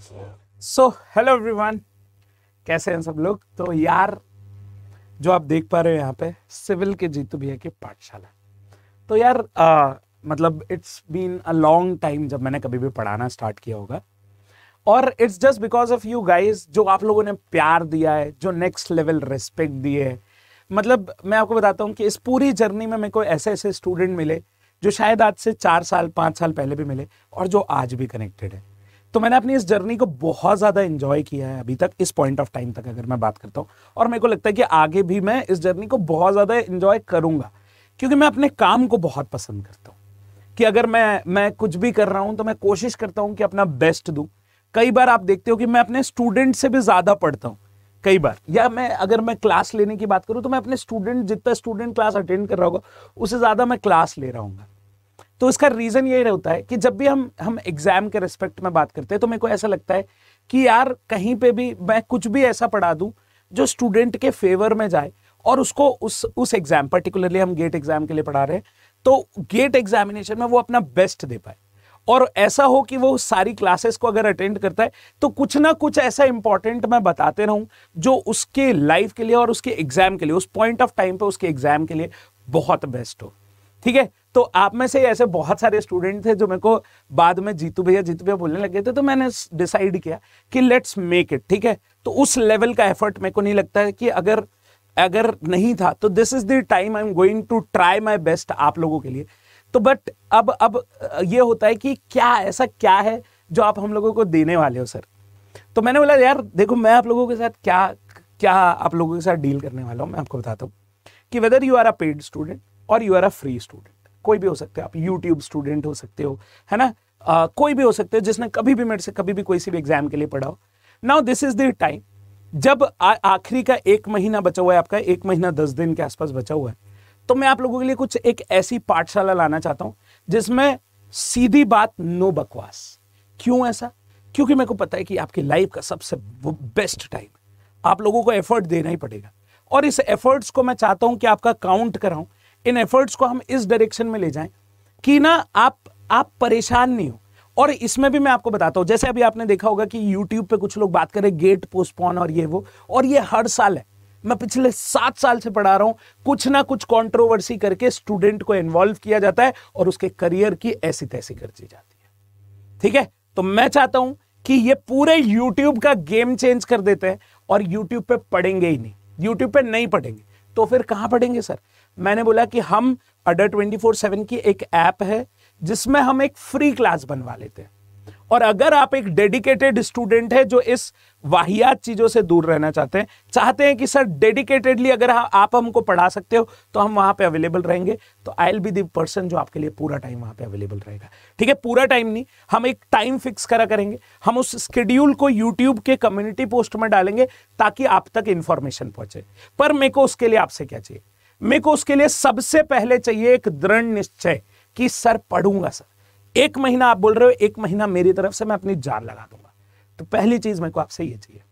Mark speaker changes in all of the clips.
Speaker 1: so hello everyone कैसे हैं सब लोग तो यार जो आप देख पा रहे हो यहाँ पे सिविल के जीतू भैया की पाठशाला तो यार आ, मतलब it's been a long time जब मैंने कभी भी पढ़ाना स्टार्ट किया होगा और it's just because of you guys जो आप लोगों ने प्यार दिया है जो नेक्स्ट लेवल रिस्पेक्ट दिए है मतलब मैं आपको बताता हूँ कि इस पूरी जर्नी में मेरे को ऐसे ऐसे स्टूडेंट मिले जो शायद आज से चार साल पाँच साल पहले भी मिले और जो आज भी कनेक्टेड है तो मैंने अपनी इस जर्नी को बहुत ज़्यादा इन्जॉय किया है अभी तक इस पॉइंट ऑफ टाइम तक अगर मैं बात करता हूँ और मेरे को लगता है कि आगे भी मैं इस जर्नी को बहुत ज़्यादा इन्जॉय करूँगा क्योंकि मैं अपने काम को बहुत पसंद करता हूँ कि अगर मैं मैं कुछ भी कर रहा हूँ तो मैं कोशिश करता हूँ कि अपना बेस्ट दूँ कई बार आप देखते हो कि मैं अपने स्टूडेंट से भी ज़्यादा पढ़ता हूँ कई बार या मैं अगर मैं क्लास लेने की बात करूँ तो मैं अपने स्टूडेंट जितना स्टूडेंट क्लास अटेंड कर रहा होगा उससे ज़्यादा मैं क्लास ले रहा हूँ तो इसका रीज़न ये होता है कि जब भी हम हम एग्ज़ाम के रिस्पेक्ट में बात करते हैं तो मेरे को ऐसा लगता है कि यार कहीं पे भी मैं कुछ भी ऐसा पढ़ा दूँ जो स्टूडेंट के फेवर में जाए और उसको उस उस एग्ज़ाम पर्टिकुलरली हम गेट एग्ज़ाम के लिए पढ़ा रहे हैं तो गेट एग्जामिनेशन में वो अपना बेस्ट दे पाए और ऐसा हो कि वो सारी क्लासेस को अगर अटेंड करता है तो कुछ ना कुछ ऐसा इंपॉर्टेंट मैं बताते रहूं जो उसके लाइफ के लिए और उसके एग्जाम के लिए उस पॉइंट ऑफ टाइम पे उसके एग्जाम के लिए बहुत बेस्ट हो ठीक है तो आप में से ऐसे बहुत सारे स्टूडेंट थे जो मेरे को बाद में जीतू भैया जीतू भैया बोलने लगे थे तो मैंने डिसाइड किया कि लेट्स मेक इट ठीक है तो उस लेवल का एफर्ट मेरे को नहीं लगता है कि अगर अगर नहीं था तो this is the time I am going to try my best आप लोगों के लिए तो बट अब अब ये होता है कि क्या ऐसा क्या है जो आप हम लोगों को देने वाले हो सर तो मैंने बोला यार देखो मैं आप लोगों के साथ क्या क्या आप लोगों के साथ डील करने वाला हूँ मैं आपको बताता हूँ कि whether you are a paid student और you are a free student कोई भी हो सकते हो आप यूट्यूब स्टूडेंट हो सकते हो है ना uh, कोई भी हो सकते हो जिसने कभी भी मेरे से कभी भी कोई सी भी एग्जाम के लिए पढ़ा हो now this is the time जब आखिरी का एक महीना बचा हुआ है आपका एक महीना दस दिन के आसपास बचा हुआ है तो मैं आप लोगों के लिए कुछ एक ऐसी पाठशाला लाना चाहता हूं जिसमें सीधी बात नो बकवास क्यों ऐसा क्योंकि मेरे को पता है कि आपकी लाइफ का सबसे बेस्ट टाइम आप लोगों को एफर्ट देना ही पड़ेगा और इस एफर्ट्स को मैं चाहता हूं कि आपका काउंट कराऊं इन एफर्ट्स को हम इस डायरेक्शन में ले जाएं कि ना आप आप परेशान नहीं हो और इसमें भी मैं आपको बताता हूं जैसे अभी आपने देखा होगा कि यूट्यूब पे कुछ लोग बात करें गेट पोस्टपोन और ये वो और ये हर साल है मैं पिछले सात साल से पढ़ा रहा हूं कुछ ना कुछ कॉन्ट्रोवर्सी करके स्टूडेंट को इन्वॉल्व किया जाता है और उसके करियर की ऐसी तैसी कर दी जाती है ठीक है तो मैं चाहता हूं कि ये पूरे यूट्यूब का गेम चेंज कर देते हैं और यूट्यूब पे पढ़ेंगे ही नहीं यूट्यूब पे नहीं पढ़ेंगे तो फिर कहां पढ़ेंगे सर मैंने बोला कि हम अडर ट्वेंटी फोर सेवन की एक ऐप है जिसमें हम एक फ्री क्लास बनवा लेते हैं और अगर आप एक डेडिकेटेड स्टूडेंट है जो इस वाहियात चीज़ों से दूर रहना चाहते हैं चाहते हैं कि सर डेडिकेटेडली अगर आप हमको पढ़ा सकते हो तो हम वहां पे अवेलेबल रहेंगे तो आई एल बी पर्सन जो आपके लिए पूरा टाइम वहां पे अवेलेबल रहेगा ठीक है पूरा टाइम नहीं हम एक टाइम फिक्स करा करेंगे हम उस स्केड्यूल को यूट्यूब के कम्युनिटी पोस्ट में डालेंगे ताकि आप तक इंफॉर्मेशन पहुंचे पर मेरे को उसके लिए आपसे क्या चाहिए मेरे को उसके लिए सबसे पहले चाहिए एक दृढ़ निश्चय कि सर पढ़ूंगा सर एक महीना आप बोल रहे हो एक महीना मेरी तरफ से मैं अपनी जान लगा दूंगा तो पहली चीज मेरे को आपसे ये चाहिए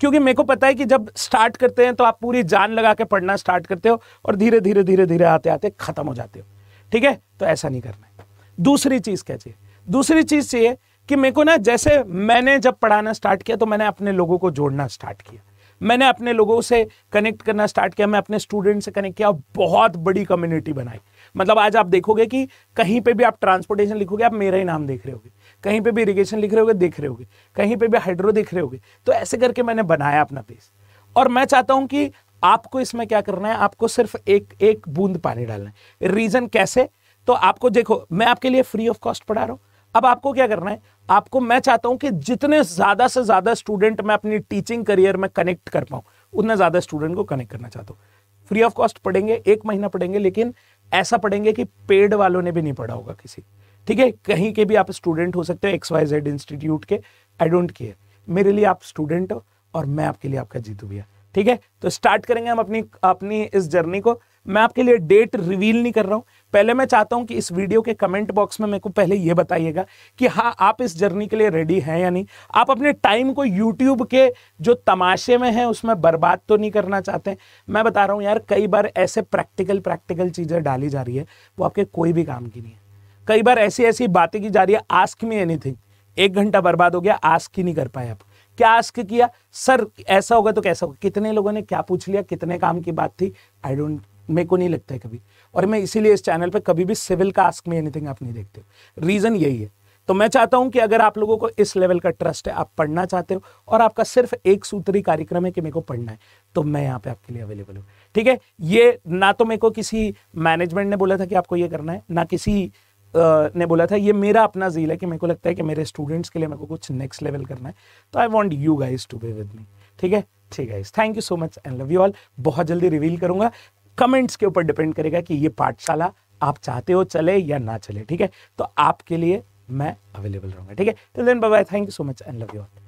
Speaker 1: क्योंकि मेरे को पता है कि जब स्टार्ट करते हैं तो आप पूरी जान लगा के पढ़ना स्टार्ट करते हो और धीरे धीरे धीरे धीरे आते आते खत्म हो जाते हो ठीक है तो ऐसा नहीं करना है दूसरी चीज क्या चाहिए दूसरी चीज चाहिए कि मेरे को ना जैसे मैंने जब पढ़ाना स्टार्ट किया तो मैंने अपने लोगों को जोड़ना स्टार्ट किया मैंने अपने लोगों से कनेक्ट करना स्टार्ट किया मैं अपने स्टूडेंट से कनेक्ट किया बहुत बड़ी कम्युनिटी बनाई मतलब आज आप देखोगे कि कहीं पे भी आप ट्रांसपोर्टेशन लिखोगे आप मेरा ही नाम देख रहे होगे कहीं पे भी इरीगेशन लिख रहे होगे देख रहे होगे कहीं पे भी हाइड्रो देख रहे होगे तो ऐसे करके मैंने बनाया अपना पेज और मैं चाहता हूं कि आपको इसमें क्या करना है आपको सिर्फ एक एक बूंद पानी डालना है रीजन कैसे तो आपको देखो मैं आपके लिए फ्री ऑफ कॉस्ट पढ़ा रहा हूँ अब आपको क्या करना है आपको मैं चाहता हूं कि जितने ज्यादा से ज्यादा स्टूडेंट मैं अपनी टीचिंग करियर में कनेक्ट कर पाऊं उतना ज्यादा स्टूडेंट को कनेक्ट करना चाहता हूँ फ्री ऑफ कॉस्ट पढ़ेंगे एक महीना पढ़ेंगे लेकिन ऐसा पढ़ेंगे कि पेड वालों ने भी नहीं पढ़ा होगा किसी ठीक है कहीं के भी आप स्टूडेंट हो सकते हो एक्स वाई जेड इंस्टीट्यूट के आई डोंट केयर मेरे लिए आप स्टूडेंट हो और मैं आपके लिए आपका जीतू भैया ठीक है तो स्टार्ट करेंगे हम अपनी अपनी इस जर्नी को मैं आपके लिए डेट रिवील नहीं कर रहा हूँ पहले मैं चाहता हूं कि इस वीडियो के कमेंट बॉक्स में मेरे को पहले ये बताइएगा कि हाँ आप इस जर्नी के लिए रेडी हैं या नहीं आप अपने टाइम को यूट्यूब के जो तमाशे में है उसमें बर्बाद तो नहीं करना चाहते मैं बता रहा हूँ यार कई बार ऐसे प्रैक्टिकल प्रैक्टिकल चीज़ें डाली जा रही है वो आपके कोई भी काम की नहीं है कई बार ऐसी ऐसी बातें की जा रही है आस्क में एनीथिंग एक घंटा बर्बाद हो गया आस्क ही नहीं कर पाए आप क्या आस्क किया सर ऐसा होगा तो कैसा होगा कितने लोगों ने क्या पूछ लिया कितने काम की बात थी आई डोंट मेरे को नहीं लगता है कभी और मैं इसीलिए इस चैनल पर कभी भी सिविल कास्ट में एनीथिंग आप नहीं देखते रीज़न यही है तो मैं चाहता हूं कि अगर आप लोगों को इस लेवल का ट्रस्ट है आप पढ़ना चाहते हो और आपका सिर्फ एक सूत्री कार्यक्रम है कि मेरे को पढ़ना है तो मैं यहाँ पे आपके लिए अवेलेबल हूँ ठीक है ये ना तो मेरे को किसी मैनेजमेंट ने बोला था कि आपको ये करना है ना किसी ने बोला था ये मेरा अपना जील है कि मेरे को लगता है कि मेरे स्टूडेंट्स के लिए मेरे को कुछ नेक्स्ट लेवल करना है तो I want you guys to be with me ठीक है ठीक है thank you so much and love you all बहुत जल्दी रिवील करूंगा कमेंट्स के ऊपर डिपेंड करेगा कि ये पाठशाला आप चाहते हो चले या ना चले ठीक है तो आपके लिए मैं अवेलेबल रहूंगा ठीक है तो then bye bye thank you so much and love you all